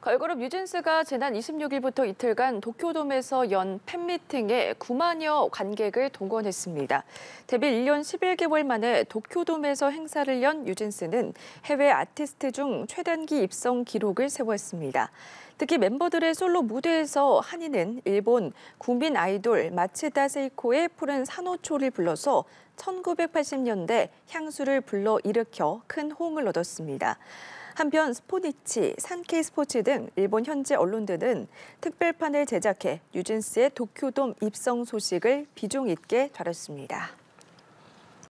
걸그룹 뉴진스가 지난 26일부터 이틀간 도쿄돔에서 연 팬미팅에 9만여 관객을 동원했습니다. 데뷔 1년 11개월 만에 도쿄돔에서 행사를 연 뉴진스는 해외 아티스트 중 최단기 입성 기록을 세웠습니다. 특히 멤버들의 솔로 무대에서 한이는 일본 국민 아이돌 마치다 세이코의 푸른 산호초를 불러서 1980년대 향수를 불러 일으켜 큰 호응을 얻었습니다. 한편 스포니치, 산케이 스포츠 등 일본 현지 언론들은 특별판을 제작해 뉴진스의 도쿄돔 입성 소식을 비중 있게 다뤘습니다.